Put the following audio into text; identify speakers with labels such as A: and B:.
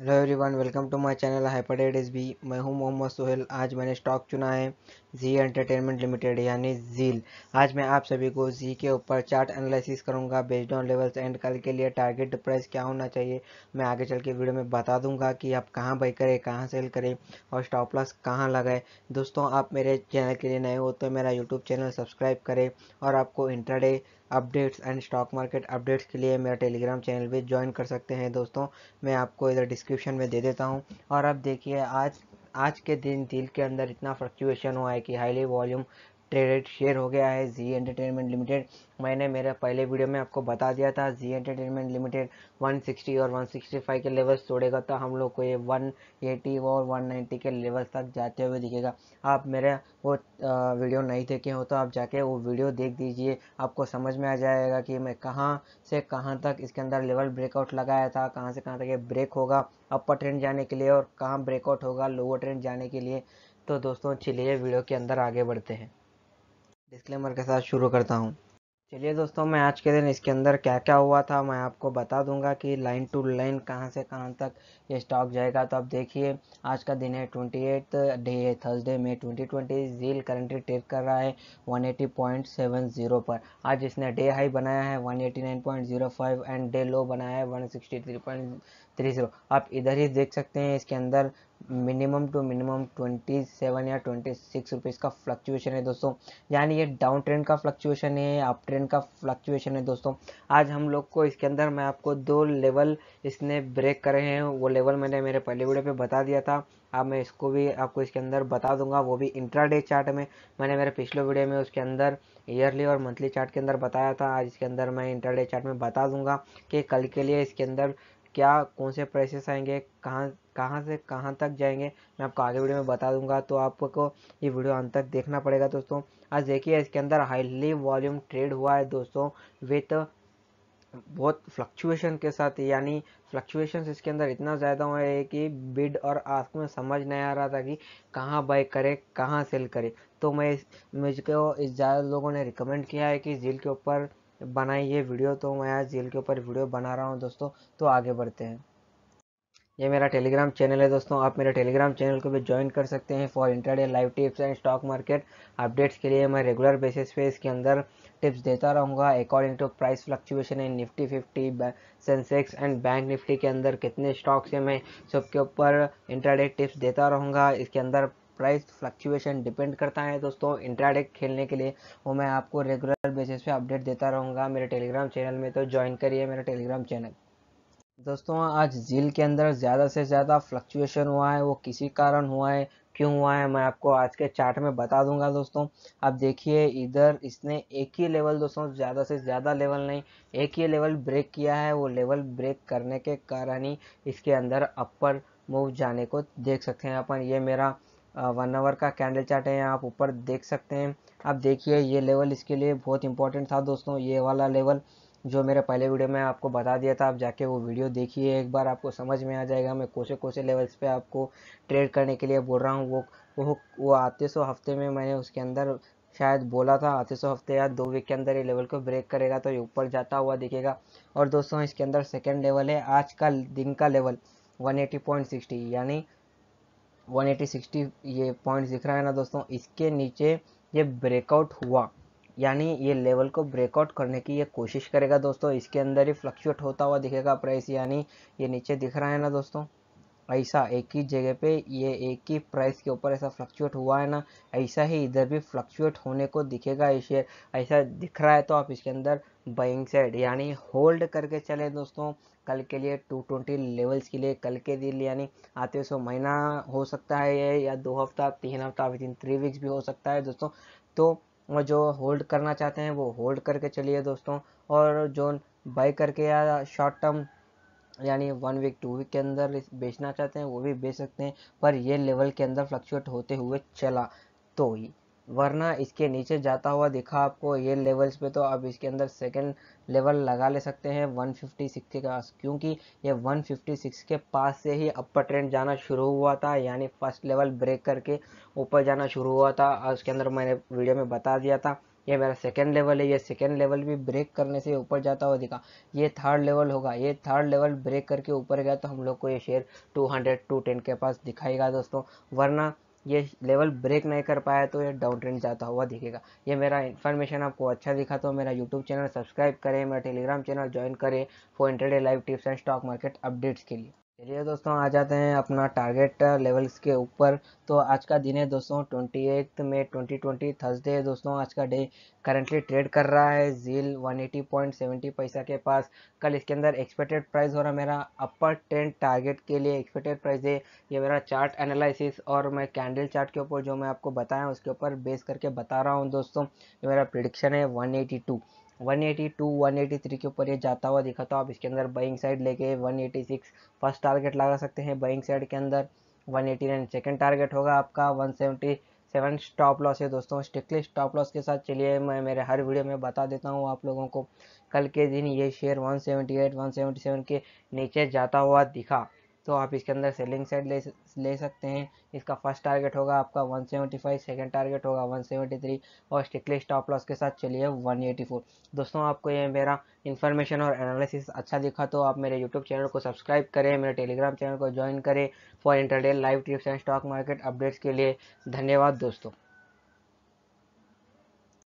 A: hello everyone welcome to my channel हाइपरडेड S B मैं हूं मोहम्मद सोहेल आज मैंने स्टॉक चुना है जी एंटरटेनमेंट लिमिटेड यानी जील आज मैं आप सभी को जी के ऊपर चार्ट एनालिसिस करूंगा बेस्ड ऑन लेवल्स एंड कल के लिए टारगेट प्राइस क्या होना चाहिए मैं आगे चल के वीडियो में बता दूंगा कि आप कहाँ बाई करें कहाँ सेल करें और स्टॉप लॉस कहाँ लगाए दोस्तों आप मेरे चैनल के लिए नए हो तो मेरा यूट्यूब चैनल सब्सक्राइब करें और आपको intraday updates and stock market updates के लिए मेरा टेलीग्राम चैनल भी ज्वाइन कर सकते हैं दोस्तों मैं आपको इधर डिस्क्रिप्शन में दे देता हूँ और अब देखिए आज आज के दिन दिल के अंदर इतना फ्लक्चुएशन हुआ है कि हाईली वॉल्यूम ट्रेडेड शेयर हो गया है जी एंटरटेनमेंट लिमिटेड मैंने मेरे पहले वीडियो में आपको बता दिया था जी एंटरटेनमेंट लिमिटेड 160 और 165 के लेवल्स तोड़ेगा तो हम लोग को ये 180 और 190 के लेवल्स तक जाते हुए दिखेगा आप मेरे वो वीडियो नहीं देखे हो तो आप जाके वो वीडियो देख दीजिए आपको समझ में आ जाएगा कि मैं कहाँ से कहाँ तक इसके अंदर लेवल ब्रेकआउट लगाया था कहाँ से कहाँ तक ये ब्रेक होगा अपर ट्रेंड जाने के लिए और कहाँ ब्रेकआउट होगा लोअर ट्रेंड जाने के लिए तो दोस्तों चलिए वीडियो के अंदर आगे बढ़ते हैं डिस्क्लेमर के साथ शुरू करता हूँ चलिए दोस्तों मैं आज के दिन इसके अंदर क्या क्या हुआ था मैं आपको बता दूंगा कि लाइन टू लाइन कहाँ से कहाँ तक ये स्टॉक जाएगा तो आप देखिए आज का दिन है ट्वेंटी एट डे है थर्सडे में twenty twenty Zeel currently trade कर रहा है one eighty point seven zero पर आज इसने डे हाई बनाया है one eighty nine point zero five and day low बनाया है one sixty three point three zero आप इधर ही देख सकते हैं इसके अंदर minimum two minimum twenty seven या ट्वेंटी सिक्स रुपीज़ का फ्लक्चुएशन है दोस्तों यानी ये डाउन ट्रेंड का फ्लक्चुएशन है अप ट्रेंड का फ्लक्चुएशन है दोस्तों आज हम लोग को इसके अंदर मैं आपको दो लेवल इसने ब्रेक करे हैं वो लेवल मैंने मेरे पहले वीडियो पे बता दिया था अब मैं इसको भी आपको इसके अंदर बता दूंगा वो भी इंट्राडे चार्ट में मैंने मेरे पिछले वीडियो में उसके अंदर ईयरली और मंथली चार्ट के अंदर बताया था आज इसके अंदर मैं इंट्राडे चार्ट में बता दूंगा कि कल के लिए इसके अंदर क्या कौन से प्राइसेस आएंगे कहाँ कहाँ से कहाँ तक जाएंगे मैं आपको आगे वीडियो में बता दूंगा तो आपको ये वीडियो अंत तक देखना पड़ेगा दोस्तों आज देखिए इसके अंदर हाईली वॉल्यूम ट्रेड हुआ है दोस्तों विथ बहुत फ्लक्चुएशन के साथ यानी फ्लक्चुएशन इसके अंदर इतना ज़्यादा हुआ है कि बिड और आस्क में समझ नहीं आ रहा था कि कहाँ बाई करे कहाँ सेल करे तो मैं मुझको ज़्यादा लोगों ने रिकमेंड किया है कि झील के ऊपर बनाई ये वीडियो तो मैं आज जेल के ऊपर वीडियो बना रहा हूँ दोस्तों तो आगे बढ़ते हैं ये मेरा टेलीग्राम चैनल है दोस्तों आप मेरे टेलीग्राम चैनल को भी ज्वाइन कर सकते हैं for intraday live tips and stock market updates के लिए मैं रेगुलर बेसिस पे इसके अंदर टिप्स देता रहूँगा according to price fluctuation in Nifty fifty Sensex and Bank Nifty के अंदर कितने स्टॉक्स हैं मैं सबके ऊपर इंटरडे टिप्स देता रहूँगा इसके अंदर प्राइस फ्लक्चुएशन डिपेंड करता है दोस्तों इंट्राडे खेलने के लिए वो मैं आपको रेगुलर बेसिस पे अपडेट देता रहूँगा मेरे टेलीग्राम चैनल में तो ज्वाइन करिए मेरा टेलीग्राम चैनल दोस्तों आज झील के अंदर ज़्यादा से ज़्यादा फ्लक्चुएशन हुआ है वो किसी कारण हुआ है क्यों हुआ है मैं आपको आज के चार्ट में बता दूंगा दोस्तों आप देखिए इधर इसने एक ही लेवल दोस्तों ज़्यादा से ज़्यादा लेवल नहीं एक ही लेवल ब्रेक किया है वो लेवल ब्रेक करने के कारण ही इसके अंदर अपर मूव जाने को देख सकते हैं अपन ये मेरा वन आवर का कैंडल चार्ट है आप ऊपर देख सकते हैं आप देखिए ये लेवल इसके लिए बहुत इंपॉर्टेंट था दोस्तों ये वाला लेवल जो मेरे पहले वीडियो में आपको बता दिया था आप जाके वो वीडियो देखिए एक बार आपको समझ में आ जाएगा मैं कोसे कोसे लेवल्स पे आपको ट्रेड करने के लिए बोल रहा हूँ वो वो वो आते सौ हफ्ते में मैंने उसके अंदर शायद बोला था आते सौ हफ्ते या दो वीक के अंदर ये लेवल को ब्रेक करेगा तो ये ऊपर जाता हुआ दिखेगा और दोस्तों इसके अंदर सेकेंड लेवल है आज का दिन का लेवल वन यानी 180 60 ये पॉइंट्स दिख रहा है ना दोस्तों इसके नीचे ये ब्रेकआउट हुआ यानी ये लेवल को ब्रेकआउट करने की ये कोशिश करेगा दोस्तों इसके अंदर ही फ्लक्चुएट होता हुआ दिखेगा प्राइस यानी ये नीचे दिख रहा है ना दोस्तों ऐसा एक ही जगह पे ये एक ही प्राइस के ऊपर ऐसा फ्लक्चुएट हुआ है ना ऐसा ही इधर भी फ्लक्चुएट होने को दिखेगा ये शेयर ऐसा दिख रहा है तो आप इसके अंदर बाइंग साइड यानी होल्ड करके चले दोस्तों कल के लिए 220 लेवल्स के लिए कल के दिन यानी आते सौ महीना हो सकता है या दो हफ्ता तीन हफ्ता विद इन थ्री वीक्स भी हो सकता है दोस्तों तो जो होल्ड करना चाहते हैं वो होल्ड करके चलिए दोस्तों और जो बाई करके या शॉर्ट टर्म यानी वन वीक टू वीक के अंदर बेचना चाहते हैं वो भी बेच सकते हैं पर ये लेवल के अंदर फ्लक्चुएट होते हुए चला तो ही वरना इसके नीचे जाता हुआ दिखा आपको ये लेवल्स पे तो आप इसके अंदर सेकेंड लेवल लगा ले सकते हैं 156 के पास क्योंकि ये 156 के पास से ही अपर ट्रेंड जाना शुरू हुआ था यानी फर्स्ट लेवल ब्रेक करके ऊपर जाना शुरू हुआ था और उसके अंदर मैंने वीडियो में बता दिया था ये मेरा सेकेंड लेवल है ये सेकेंड लेवल भी ब्रेक करने से ऊपर जाता हुआ दिखा ये थर्ड लेवल होगा ये थर्ड लेवल ब्रेक करके ऊपर गया तो हम लोग को ये शेयर 200 210 के पास दिखाएगा दोस्तों वरना ये लेवल ब्रेक नहीं कर पाया तो ये डाउन ट्रेंड जाता हुआ दिखेगा ये मेरा इन्फॉर्मेशन आपको अच्छा दिखा तो मेरा यूट्यूब चैनल सब्सक्राइब करें मेरा टेलीग्राम चैनल ज्वाइन करें for intraday live tips and stock market updates के लिए चलिए दोस्तों आ जाते हैं अपना टारगेट लेवल्स uh, के ऊपर तो आज का दिन है दोस्तों ट्वेंटी एट में ट्वेंटी ट्वेंटी थर्सडे है दोस्तों आज का डे करंटली ट्रेड कर रहा है Zeel one eighty point seventy पैसा के पास कल इसके अंदर एक्सपेक्टेड प्राइस हो रहा मेरा अपर ट्रेंड टारगेट के लिए एक्सपेक्टेड प्राइस है ये मेरा चार्ट एनालिसिस और मैं कैंडल चार्ट के ऊपर जो मैं आपको बताया उसके ऊपर बेस करके बता रहा हूँ दोस्तों ये मेरा प्रिडिक्शन है वन एटी टू 182 183 के ऊपर ये जाता हुआ दिखा तो आप इसके अंदर बाइंग साइड लेके 186 फर्स्ट टारगेट लगा सकते हैं बाइंग साइड के अंदर 189 सेकेंड टारगेट होगा आपका 177 स्टॉप लॉस है दोस्तों स्ट्रिक्टली स्टॉप लॉस के साथ चलिए मैं मेरे हर वीडियो में बता देता हूँ आप लोगों को कल के दिन ये शेयर सेवेंटी सेवन के नीचे जाता हुआ दिखा तो आप इसके अंदर सेलिंग साइड ले ले सकते हैं इसका फर्स्ट टारगेट होगा आपका 175 सेकेंड टारगेट होगा 173 और स्टिकली स्टॉप लॉस के साथ चलिए 184 दोस्तों आपको ये मेरा इन्फॉर्मेशन और एनालिसिस अच्छा दिखा तो आप मेरे यूट्यूब चैनल को सब्सक्राइब करें मेरे टेलीग्राम चैनल को ज्वाइन करें for intraday live tips and stock market updates के लिए धन्यवाद दोस्तों